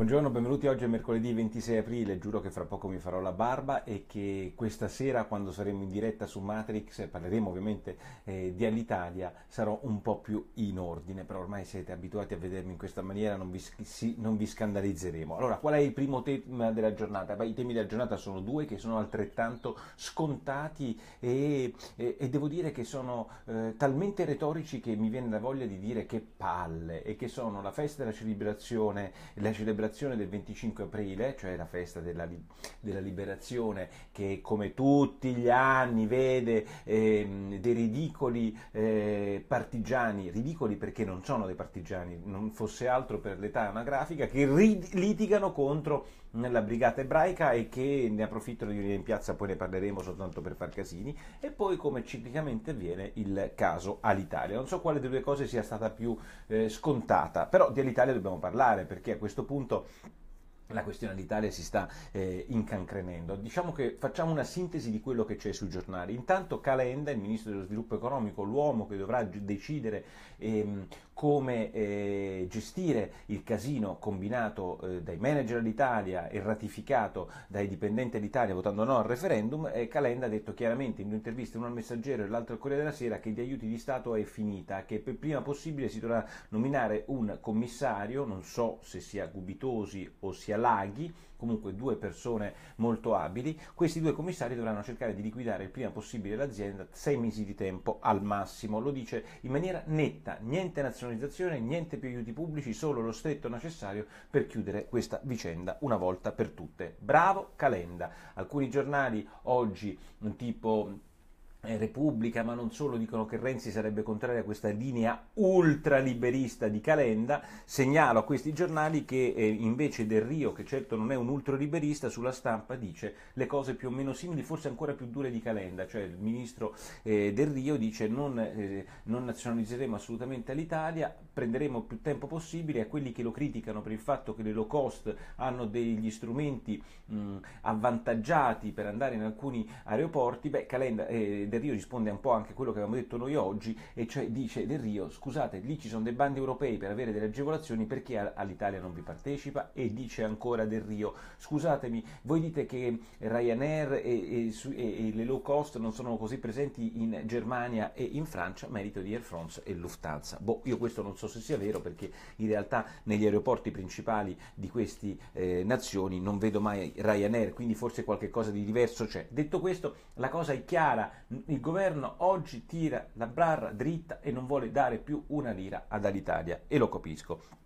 Buongiorno, benvenuti. Oggi è mercoledì 26 aprile, giuro che fra poco mi farò la barba e che questa sera quando saremo in diretta su Matrix parleremo ovviamente eh, di All'Italia, sarò un po' più in ordine, però ormai siete abituati a vedermi in questa maniera, non vi, sì, non vi scandalizzeremo. Allora, qual è il primo tema della giornata? Beh, I temi della giornata sono due che sono altrettanto scontati e, e, e devo dire che sono eh, talmente retorici che mi viene la voglia di dire che palle e che sono la festa della celebrazione, la celebrazione celebrazione del 25 aprile, cioè la festa della, della liberazione, che come tutti gli anni vede eh, dei ridicoli eh, partigiani, ridicoli perché non sono dei partigiani, non fosse altro per l'età anagrafica, che rid- litigano contro la brigata ebraica e che ne approfittano di venire in piazza, poi ne parleremo soltanto per far casini, e poi come ciclicamente avviene il caso all'Italia. Non so quale delle due cose sia stata più eh, scontata, però di all'Italia dobbiamo parlare perché a questo punto と la questione dell'Italia si sta eh, incancrenendo. Diciamo che facciamo una sintesi di quello che c'è sui giornali. Intanto Calenda, il ministro dello sviluppo economico, l'uomo che dovrà decidere ehm, come eh, gestire il casino combinato eh, dai manager dell'Italia e ratificato dai dipendenti dell'Italia votando no al referendum, eh, Calenda ha detto chiaramente in due interviste, uno al Messaggero e l'altro al Corriere della Sera che gli aiuti di Stato è finita, che per prima possibile si dovrà nominare un commissario, non so se sia Gubitosi o sia Laghi, comunque due persone molto abili, questi due commissari dovranno cercare di liquidare il prima possibile l'azienda, sei mesi di tempo al massimo, lo dice in maniera netta, niente nazionalizzazione, niente più aiuti pubblici, solo lo stretto necessario per chiudere questa vicenda una volta per tutte. Bravo Calenda! Alcuni giornali oggi tipo eh, Repubblica, ma non solo, dicono che Renzi sarebbe contrario a questa linea ultraliberista di Calenda. Segnalo a questi giornali che eh, invece Del Rio, che certo non è un ultraliberista, sulla stampa dice le cose più o meno simili, forse ancora più dure di Calenda. Cioè il ministro eh, Del Rio dice non, eh, non nazionalizzeremo assolutamente l'Italia, prenderemo più tempo possibile a quelli che lo criticano per il fatto che le low cost hanno degli strumenti mh, avvantaggiati per andare in alcuni aeroporti. Beh, Calenda, eh, del Rio risponde un po' anche a quello che abbiamo detto noi oggi, e cioè dice Del Rio, scusate, lì ci sono dei bandi europei per avere delle agevolazioni, perché all'Italia non vi partecipa? E dice ancora Del Rio, scusatemi, voi dite che Ryanair e, e, e le low cost non sono così presenti in Germania e in Francia, merito di Air France e Lufthansa. Boh, io questo non so se sia vero, perché in realtà negli aeroporti principali di queste eh, nazioni non vedo mai Ryanair, quindi forse qualche cosa di diverso c'è. Detto questo, la cosa è chiara, il governo oggi tira la barra dritta e non vuole dare più una lira ad Alitalia e lo capisco.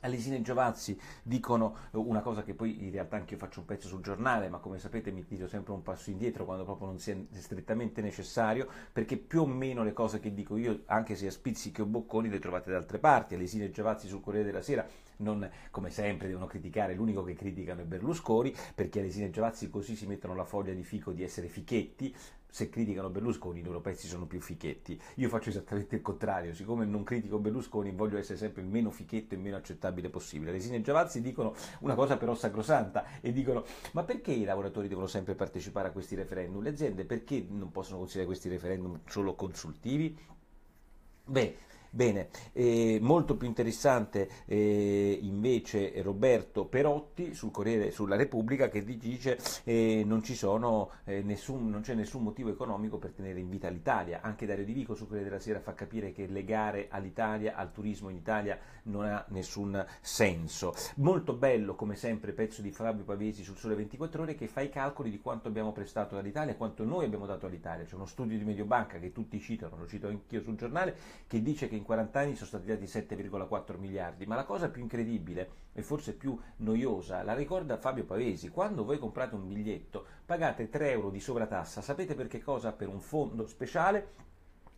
Alesina e Giovazzi dicono eh, una cosa che poi in realtà anche io faccio un pezzo sul giornale, ma come sapete mi tiro sempre un passo indietro quando proprio non sia strettamente necessario, perché più o meno le cose che dico io, anche se a spizzichi o bocconi, le trovate da altre parti. Alesina e Giovazzi sul Corriere della Sera non, come sempre, devono criticare, l'unico che criticano è Berlusconi, perché Alesina e Giovazzi così si mettono la foglia di fico di essere fichetti, se criticano Berlusconi, i loro pezzi sono più fichetti. Io faccio esattamente il contrario, siccome non critico Berlusconi, voglio essere sempre il meno fichetto e meno accettabile possibile. Le e Giavazzi dicono una cosa però sacrosanta e dicono: ma perché i lavoratori devono sempre partecipare a questi referendum? Le aziende perché non possono considerare questi referendum solo consultivi? Beh, Bene, eh, molto più interessante eh, invece Roberto Perotti sul Corriere, sulla Repubblica che dice eh, non, sono, nessun, non c'è nessun motivo economico per tenere in vita l'Italia. Anche Dario Di Vico su Corriere della Sera fa capire che legare all'Italia, al turismo in Italia, non ha nessun senso. Molto bello come sempre pezzo di Fabio Pavesi sul Sole 24 Ore che fa i calcoli di quanto abbiamo prestato all'Italia, quanto noi abbiamo dato all'Italia. C'è uno studio di Mediobanca che tutti citano, lo cito anch'io sul giornale, che dice che in 40 anni sono stati dati 7,4 miliardi, ma la cosa più incredibile e forse più noiosa la ricorda Fabio Pavesi, quando voi comprate un biglietto pagate 3 euro di sovratassa, sapete per che cosa? Per un fondo speciale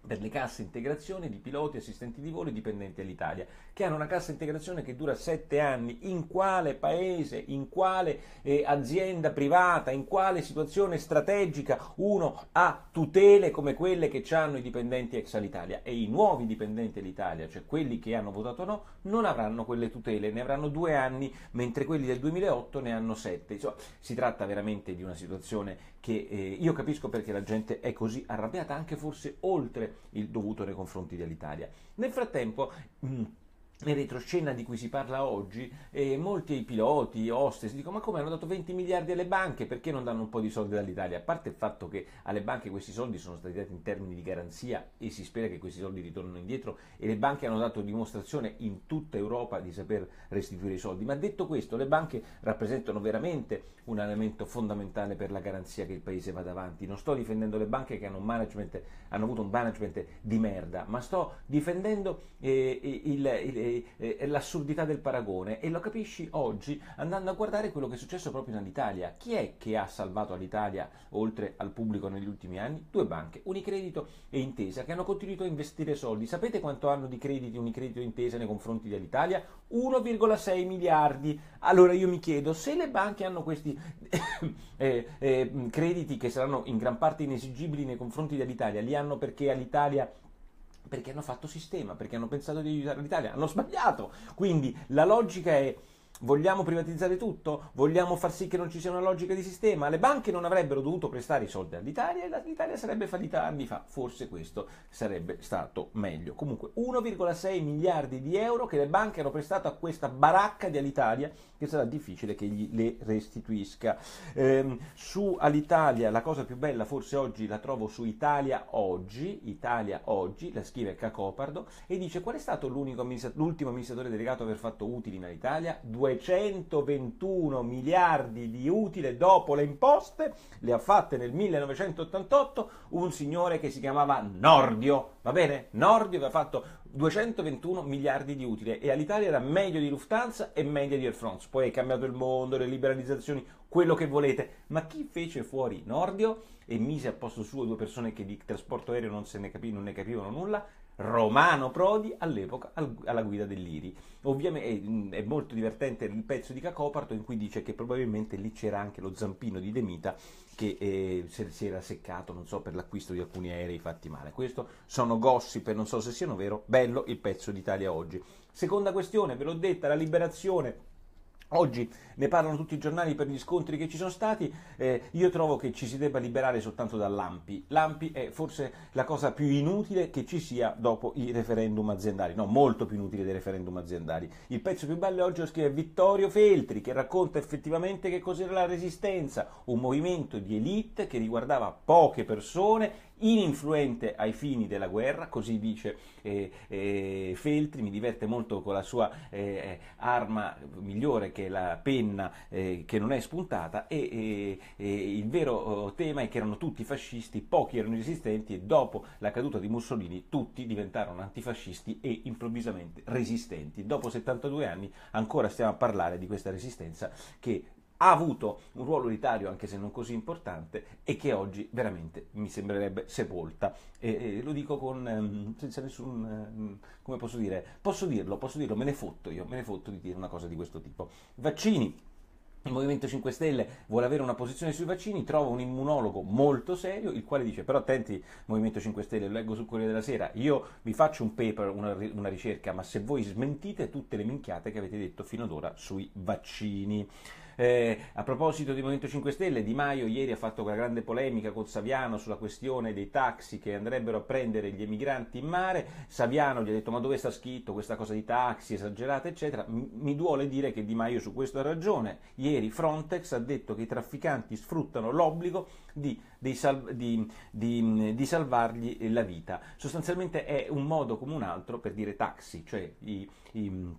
per le casse integrazioni di piloti, assistenti di volo dipendenti all'Italia, che hanno una cassa integrazione che dura sette anni, in quale paese, in quale eh, azienda privata, in quale situazione strategica uno ha tutele come quelle che hanno i dipendenti ex all'Italia e i nuovi dipendenti all'Italia, cioè quelli che hanno votato no, non avranno quelle tutele, ne avranno due anni, mentre quelli del 2008 ne hanno sette. Insomma, si tratta veramente di una situazione che eh, io capisco perché la gente è così arrabbiata, anche forse oltre il dovuto nei confronti dell'Italia. Nel frattempo mm, in retroscena di cui si parla oggi, eh, molti piloti, hostess, dicono ma come hanno dato 20 miliardi alle banche, perché non danno un po' di soldi dall'Italia? A parte il fatto che alle banche questi soldi sono stati dati in termini di garanzia e si spera che questi soldi ritornino indietro e le banche hanno dato dimostrazione in tutta Europa di saper restituire i soldi, ma detto questo le banche rappresentano veramente un elemento fondamentale per la garanzia che il Paese vada avanti. Non sto difendendo le banche che hanno, hanno avuto un management di merda, ma sto difendendo eh, il, il eh, l'assurdità del paragone e lo capisci oggi andando a guardare quello che è successo proprio nell'Italia. Chi è che ha salvato l'Italia oltre al pubblico negli ultimi anni? Due banche, Unicredito e Intesa, che hanno continuato a investire soldi. Sapete quanto hanno di crediti Unicredito e Intesa nei confronti dell'Italia? 1,6 miliardi. Allora io mi chiedo, se le banche hanno questi eh, eh, crediti che saranno in gran parte inesigibili nei confronti dell'Italia, li hanno perché all'Italia perché hanno fatto sistema, perché hanno pensato di aiutare l'Italia, hanno sbagliato. Quindi la logica è Vogliamo privatizzare tutto? Vogliamo far sì che non ci sia una logica di sistema? Le banche non avrebbero dovuto prestare i soldi all'Italia e l'Italia sarebbe fallita anni fa. Forse questo sarebbe stato meglio. Comunque 1,6 miliardi di euro che le banche hanno prestato a questa baracca di Alitalia che sarà difficile che gli le restituisca. Ehm, su Alitalia la cosa più bella forse oggi la trovo su Italia Oggi, Italia Oggi, la scrive Cacopardo e dice qual è stato amministrat- l'ultimo amministratore delegato a aver fatto utili in Alitalia? Due 221 miliardi di utile dopo le imposte, le ha fatte nel 1988 un signore che si chiamava Nordio, va bene? Nordio aveva fatto 221 miliardi di utile e all'Italia era meglio di Lufthansa e meglio di Air France. Poi è cambiato il mondo, le liberalizzazioni, quello che volete. Ma chi fece fuori Nordio e mise a posto suo due persone che di trasporto aereo non, ne, capì, non ne capivano nulla? Romano Prodi all'epoca al, alla guida dell'Iri. Ovviamente è, è, molto divertente il pezzo di Cacoparto in cui dice che probabilmente lì c'era anche lo zampino di Demita che eh, si era seccato, non so, per l'acquisto di alcuni aerei fatti male. Questo sono gossip e non so se siano vero, bello il pezzo d'Italia oggi. Seconda questione, ve l'ho detta, la liberazione Oggi ne parlano tutti i giornali per gli scontri che ci sono stati, eh, io trovo che ci si debba liberare soltanto dall'AMPI. L'AMPI è forse la cosa più inutile che ci sia dopo i referendum aziendali, no, molto più inutile dei referendum aziendali. Il pezzo più bello oggi lo scrive Vittorio Feltri, che racconta effettivamente che cos'era la Resistenza, un movimento di elite che riguardava poche persone ininfluente ai fini della guerra, così dice eh, eh, Feltri, mi diverte molto con la sua eh, arma migliore che è la penna eh, che non è spuntata e il vero oh, tema è che erano tutti fascisti, pochi erano resistenti e dopo la caduta di Mussolini tutti diventarono antifascisti e improvvisamente resistenti. Dopo 72 anni ancora stiamo a parlare di questa resistenza che ha avuto un ruolo unitario anche se non così importante e che oggi veramente mi sembrerebbe sepolta. E, e lo dico con, ehm, senza nessun, ehm, come posso dire, posso dirlo, posso dirlo, me ne fotto io, me ne fotto di dire una cosa di questo tipo. Vaccini. Il Movimento 5 Stelle vuole avere una posizione sui vaccini, trova un immunologo molto serio, il quale dice, però attenti Movimento 5 Stelle, lo leggo sul Corriere della Sera, io vi faccio un paper, una, una ricerca, ma se voi smentite tutte le minchiate che avete detto fino ad ora sui vaccini. Eh, a proposito di Movimento 5 Stelle, Di Maio ieri ha fatto quella grande polemica con Saviano sulla questione dei taxi che andrebbero a prendere gli emigranti in mare. Saviano gli ha detto ma dove sta scritto questa cosa di taxi esagerata, eccetera. Mi duole dire che Di Maio su questo ha ragione. Ieri Frontex ha detto che i trafficanti sfruttano l'obbligo di, di, sal, di, di salvargli la vita. Sostanzialmente è un modo come un altro per dire taxi, cioè i, i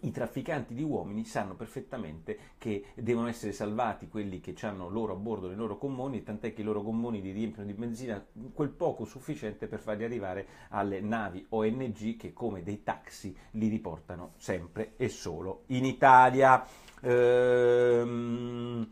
i trafficanti di uomini sanno perfettamente che devono essere salvati quelli che hanno loro a bordo le loro gommoni, tant'è che i loro gommoni li riempiono di benzina quel poco sufficiente per farli arrivare alle navi ONG che come dei taxi li riportano sempre e solo in Italia. Ehm...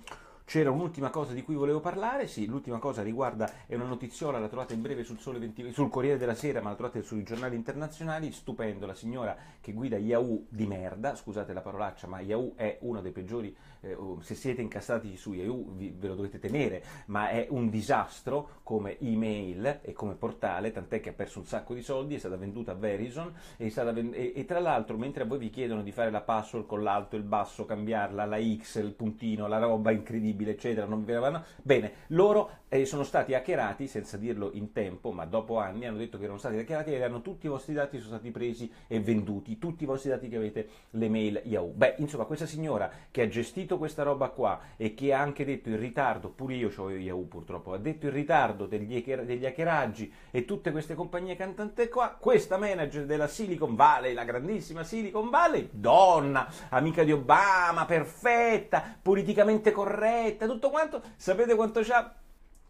C'era un'ultima cosa di cui volevo parlare, sì, l'ultima cosa riguarda, è una notiziola, la trovate in breve sul, 20, sul Corriere della Sera, ma la trovate sui giornali internazionali, stupendo, la signora che guida Yahoo di merda, scusate la parolaccia, ma Yahoo è uno dei peggiori, eh, oh, se siete incassati su Yahoo vi, ve lo dovete temere, ma è un disastro come email e come portale, tant'è che ha perso un sacco di soldi, è stata venduta a Verizon e, vend- e, e tra l'altro mentre a voi vi chiedono di fare la password con l'alto e il basso, cambiarla, la X, il puntino, la roba incredibile, fattibile, eccetera, non vi avevano... Bene, loro eh, sono stati hackerati, senza dirlo in tempo, ma dopo anni hanno detto che erano stati hackerati e hanno tutti i vostri dati sono stati presi e venduti, tutti i vostri dati che avete, le mail Yahoo. Beh, insomma, questa signora che ha gestito questa roba qua e che ha anche detto in ritardo, pure io ho Yahoo purtroppo, ha detto in ritardo degli, hacker, degli hackeraggi e tutte queste compagnie cantante qua, questa manager della Silicon Valley, la grandissima Silicon Valley, donna, amica di Obama, perfetta, politicamente corretta, macchinetta, tutto quanto, sapete quanto c'ha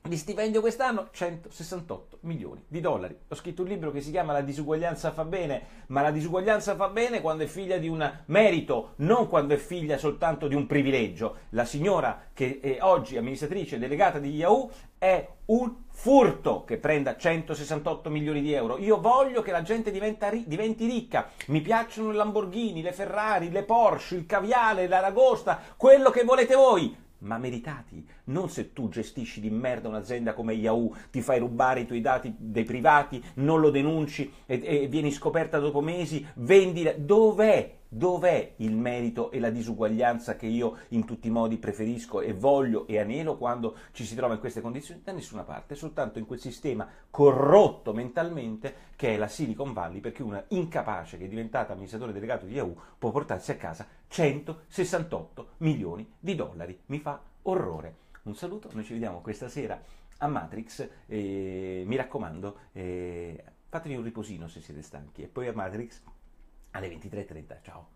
di stipendio quest'anno? 168 milioni di dollari. Ho scritto un libro che si chiama La disuguaglianza fa bene, ma la disuguaglianza fa bene quando è figlia di un merito, non quando è figlia soltanto di un privilegio. La signora che è oggi amministratrice delegata di Yahoo è un furto che prenda 168 milioni di euro. Io voglio che la gente ri- diventi ricca. Mi piacciono le Lamborghini, le Ferrari, le Porsche, il caviale, l'aragosta, quello che volete voi ma meritati, non se tu gestisci di merda un'azienda come Yahoo, ti fai rubare i tuoi dati dei privati, non lo denunci e, e vieni scoperta dopo mesi, vendi... Dov'è Dov'è il merito e la disuguaglianza che io in tutti i modi preferisco e voglio e anelo quando ci si trova in queste condizioni? Da nessuna parte, soltanto in quel sistema corrotto mentalmente che è la Silicon Valley, perché una incapace che è diventata amministratore delegato di Yahoo può portarsi a casa 168 milioni di dollari. Mi fa orrore. Un saluto, noi ci vediamo questa sera a Matrix. Eh, mi raccomando, eh, fatevi un riposino se siete stanchi e poi a Matrix alle 23.30. Ciao.